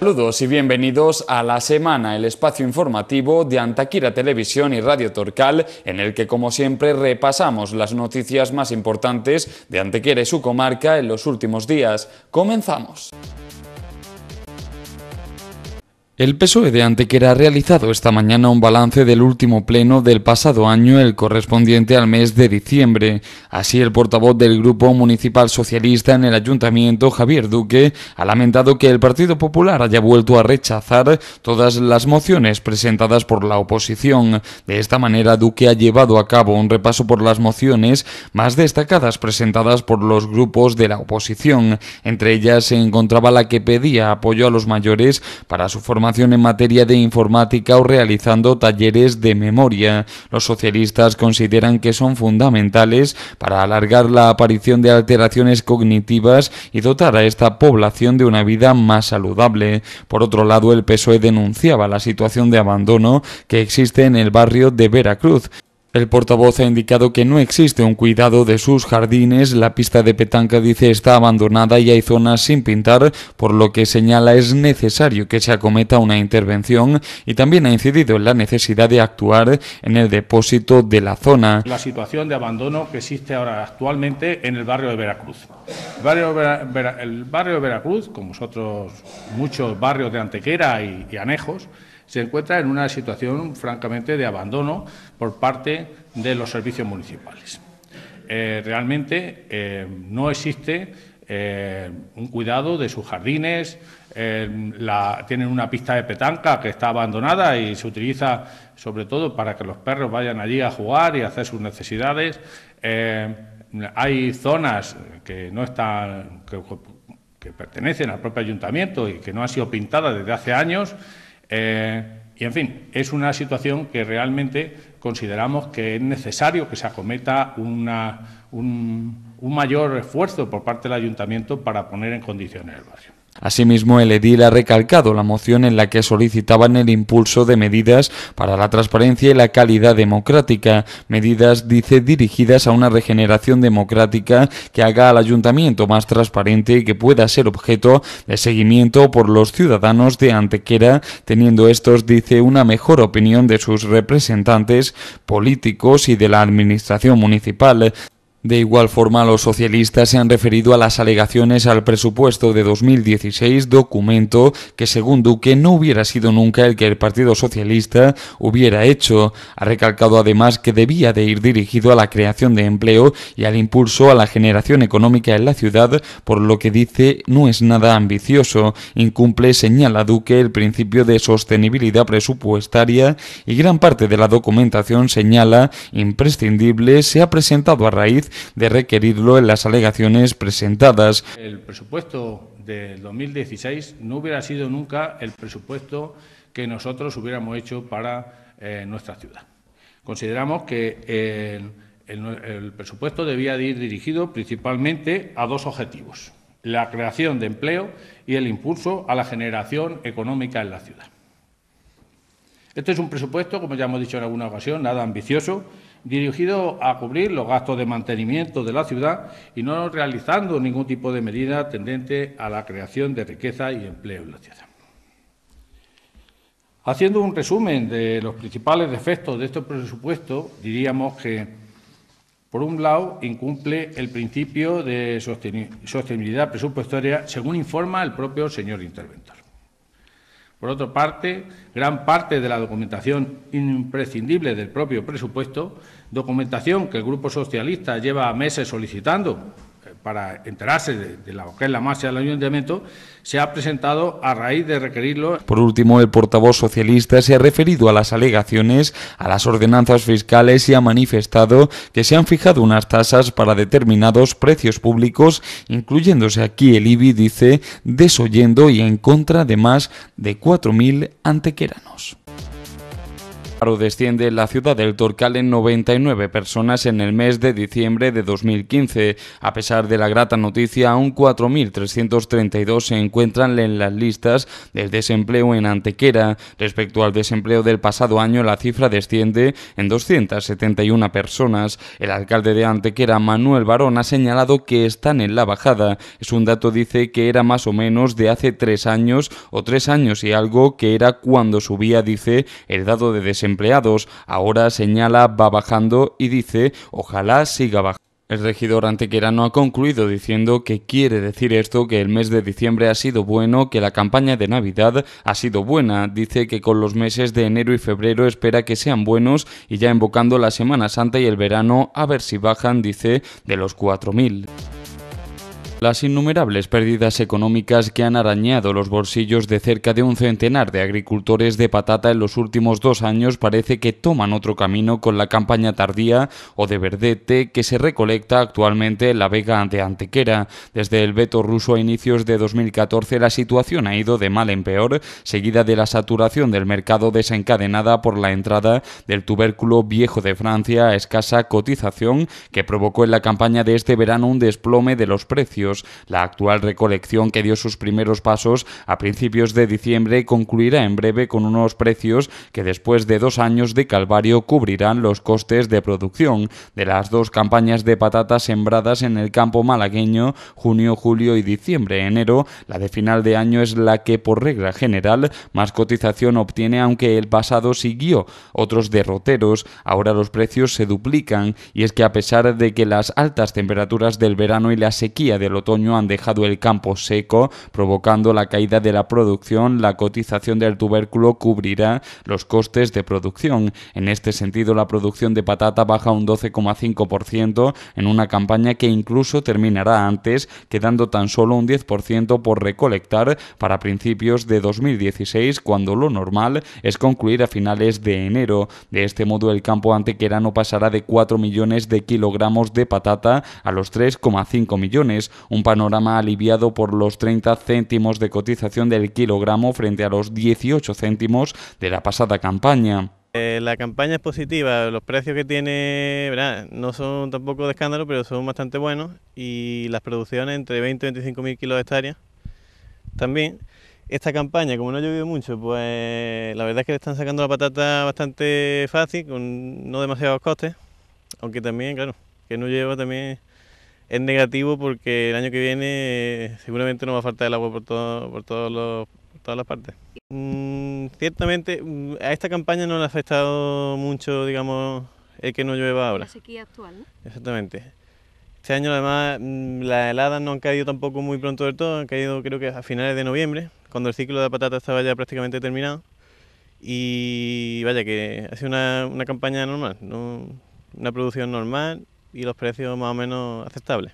Saludos y bienvenidos a La Semana, el espacio informativo de Antaquira Televisión y Radio Torcal, en el que como siempre repasamos las noticias más importantes de Antequera y su comarca en los últimos días. Comenzamos. El PSOE de Antequera ha realizado esta mañana un balance del último pleno del pasado año, el correspondiente al mes de diciembre. Así, el portavoz del Grupo Municipal Socialista en el Ayuntamiento, Javier Duque, ha lamentado que el Partido Popular haya vuelto a rechazar todas las mociones presentadas por la oposición. De esta manera, Duque ha llevado a cabo un repaso por las mociones más destacadas presentadas por los grupos de la oposición. Entre ellas se encontraba la que pedía apoyo a los mayores para su formación en materia de informática o realizando talleres de memoria. Los socialistas consideran que son fundamentales para alargar la aparición de alteraciones cognitivas y dotar a esta población de una vida más saludable. Por otro lado, el PSOE denunciaba la situación de abandono que existe en el barrio de Veracruz, el portavoz ha indicado que no existe un cuidado de sus jardines, la pista de petanca dice está abandonada y hay zonas sin pintar, por lo que señala es necesario que se acometa una intervención y también ha incidido en la necesidad de actuar en el depósito de la zona. La situación de abandono que existe ahora actualmente en el barrio de Veracruz. El barrio, de Veracruz, como nosotros muchos barrios de Antequera y Anejos, se encuentra en una situación francamente de abandono por parte de los servicios municipales. Eh, realmente eh, no existe eh, un cuidado de sus jardines, tienen una pista de petanca que está abandonada y se utiliza sobre todo para que los perros vayan allí a jugar y hacer sus necesidades. hay zonas que no están, que, que pertenecen al propio ayuntamiento y que no han sido pintadas desde hace años eh, y, en fin, es una situación que realmente consideramos que es necesario que se acometa una, un, un mayor esfuerzo por parte del ayuntamiento para poner en condiciones el barrio. Asimismo, el edil ha recalcado la moción en la que solicitaban el impulso de medidas para la transparencia y la calidad democrática, medidas, dice, dirigidas a una regeneración democrática que haga al ayuntamiento más transparente y que pueda ser objeto de seguimiento por los ciudadanos de Antequera, teniendo estos, dice, una mejor opinión de sus representantes políticos y de la administración municipal. De igual forma, los socialistas se han referido a las alegaciones al presupuesto de 2016, documento que según Duque no hubiera sido nunca el que el Partido Socialista hubiera hecho. Ha recalcado además que debía de ir dirigido a la creación de empleo y al impulso a la generación económica en la ciudad, por lo que dice no es nada ambicioso. Incumple, señala Duque, el principio de sostenibilidad presupuestaria y gran parte de la documentación señala imprescindible se ha presentado a raíz de requerirlo en las alegaciones presentadas. El presupuesto del 2016 no hubiera sido nunca el presupuesto que nosotros hubiéramos hecho para eh, nuestra ciudad. Consideramos que el, el, presupuesto debía de ir dirigido principalmente a dos objetivos, la creación de empleo y el impulso a la generación económica en la ciudad. Este es un presupuesto, como ya hemos dicho en alguna ocasión, nada ambicioso, dirigido a cubrir los gastos de mantenimiento de la ciudad y no realizando ningún tipo de medida tendente a la creación de riqueza y empleo en la ciudad. Haciendo un resumen de los principales defectos de este presupuesto, diríamos que, por un lado, incumple el principio de sostenibilidad presupuestaria, según informa el propio señor interventor. Por otra parte, gran parte de la documentación imprescindible del propio presupuesto, documentación que el Grupo Socialista lleva meses solicitando para enterarse de, la lo que es la marcha del ayuntamiento, se ha presentado a raíz de requerirlo. Por último, el portavoz socialista se ha referido a las alegaciones, a las ordenanzas fiscales y ha manifestado que se han fijado unas tasas para determinados precios públicos, incluyéndose aquí el IBI, dice, desoyendo y en contra de más de 4.000 antequeranos. Desciende en la ciudad del Torcal en 99 personas en el mes de diciembre de 2015. A pesar de la grata noticia, aún 4.332 se encuentran en las listas del desempleo en Antequera. Respecto al desempleo del pasado año, la cifra desciende en 271 personas. El alcalde de Antequera, Manuel Barón, ha señalado que están en la bajada. Es un dato, dice, que era más o menos de hace tres años o tres años y algo que era cuando subía, dice, el dado de desempleo empleados, ahora señala va bajando y dice ojalá siga bajando. El regidor antequerano ha concluido diciendo que quiere decir esto que el mes de diciembre ha sido bueno, que la campaña de Navidad ha sido buena. Dice que con los meses de enero y febrero espera que sean buenos y ya invocando la Semana Santa y el verano a ver si bajan, dice, de los 4.000. Las innumerables pérdidas económicas que han arañado los bolsillos de cerca de un centenar de agricultores de patata en los últimos dos años parece que toman otro camino con la campaña tardía o de verdete que se recolecta actualmente en la Vega de Antequera. Desde el veto ruso a inicios de 2014 la situación ha ido de mal en peor, seguida de la saturación del mercado desencadenada por la entrada del tubérculo viejo de Francia a escasa cotización que provocó en la campaña de este verano un desplome de los precios la actual recolección que dio sus primeros pasos a principios de diciembre concluirá en breve con unos precios que después de dos años de calvario cubrirán los costes de producción. De las dos campañas de patatas sembradas en el campo malagueño, junio, julio y diciembre, enero, la de final de año es la que por regla general más cotización obtiene aunque el pasado siguió otros derroteros, ahora los precios se duplican y es que a pesar de que las altas temperaturas del verano y la sequía de otoño han dejado el campo seco, provocando la caída de la producción, la cotización del tubérculo cubrirá los costes de producción. En este sentido, la producción de patata baja un 12,5% en una campaña que incluso terminará antes, quedando tan solo un 10% por recolectar para principios de 2016, cuando lo normal es concluir a finales de enero. De este modo, el campo antequerano pasará de 4 millones de kilogramos de patata a los 3,5 millones, un panorama aliviado por los 30 céntimos de cotización del kilogramo frente a los 18 céntimos de la pasada campaña eh, la campaña es positiva, los precios que tiene ¿verdad? no son tampoco de escándalo, pero son bastante buenos y las producciones entre 20 y 25 mil kilos de hectárea también. Esta campaña, como no ha llovido mucho, pues la verdad es que le están sacando la patata bastante fácil, con no demasiados costes, aunque también, claro, que no lleva también es negativo porque el año que viene eh, seguramente no va a faltar el agua por, todo, por, todos todas las partes. Mm, ciertamente mm, a esta campaña no le ha afectado mucho, digamos, el que no llueva ahora. La sequía actual, Exactamente. Este año además mm, las heladas no han caído tampoco muy pronto del todo, han caído creo que a finales de noviembre, cuando el ciclo de la patata estaba ya prácticamente terminado. Y vaya que ha sido una, una campaña normal, ¿no? una producción normal y los precios más o menos aceptables.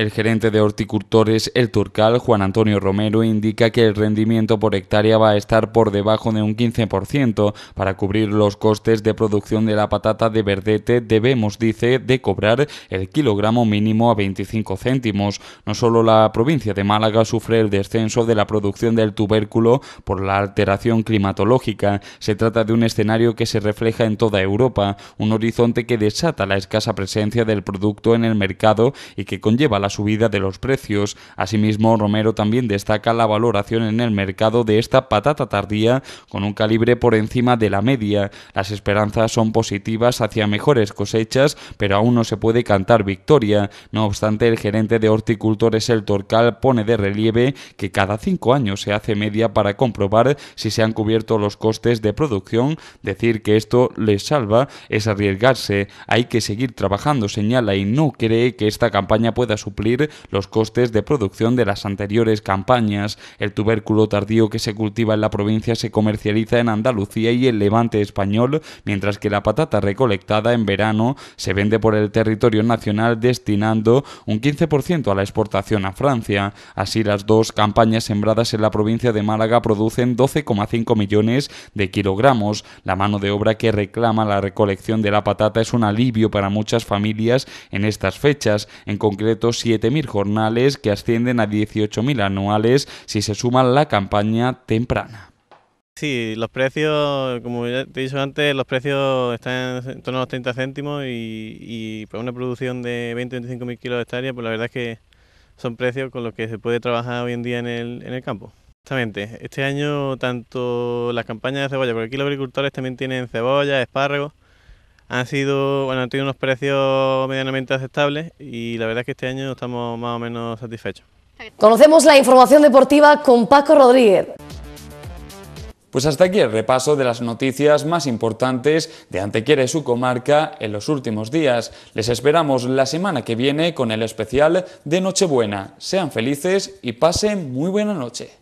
El gerente de horticultores El Turcal, Juan Antonio Romero, indica que el rendimiento por hectárea va a estar por debajo de un 15% para cubrir los costes de producción de la patata de verdete debemos, dice, de cobrar el kilogramo mínimo a 25 céntimos. No solo la provincia de Málaga sufre el descenso de la producción del tubérculo por la alteración climatológica, se trata de un escenario que se refleja en toda Europa, un horizonte que desata la escasa presencia del producto en el mercado y que conlleva la subida de los precios. Asimismo, Romero también destaca la valoración en el mercado de esta patata tardía con un calibre por encima de la media. Las esperanzas son positivas hacia mejores cosechas, pero aún no se puede cantar victoria. No obstante, el gerente de horticultores El Torcal pone de relieve que cada cinco años se hace media para comprobar si se han cubierto los costes de producción. Decir que esto les salva es arriesgarse. Hay que seguir trabajando, señala, y no cree que esta campaña pueda subir suplir los costes de producción de las anteriores campañas. El tubérculo tardío que se cultiva en la provincia se comercializa en Andalucía y el levante español, mientras que la patata recolectada en verano se vende por el territorio nacional destinando un 15% a la exportación a Francia. Así, las dos campañas sembradas en la provincia de Málaga producen 12,5 millones de kilogramos. La mano de obra que reclama la recolección de la patata es un alivio para muchas familias en estas fechas. En concreto, 7.000 jornales que ascienden a 18.000 anuales si se suman la campaña temprana. Sí, los precios, como ya te he dicho antes, los precios están en torno a los 30 céntimos y, para una producción de 20 o 25.000 kilos de hectárea, pues la verdad es que son precios con los que se puede trabajar hoy en día en el, campo. Exactamente, este año tanto la campaña de cebolla, porque aquí los agricultores también tienen cebolla, espárragos, han sido, bueno, han tenido unos precios medianamente aceptables y la verdad es que este año estamos más o menos satisfechos. Conocemos la información deportiva con Paco Rodríguez. Pues hasta aquí el repaso de las noticias más importantes de Antequera y su comarca en los últimos días. Les esperamos la semana que viene con el especial de Nochebuena. Sean felices y pasen muy buena noche.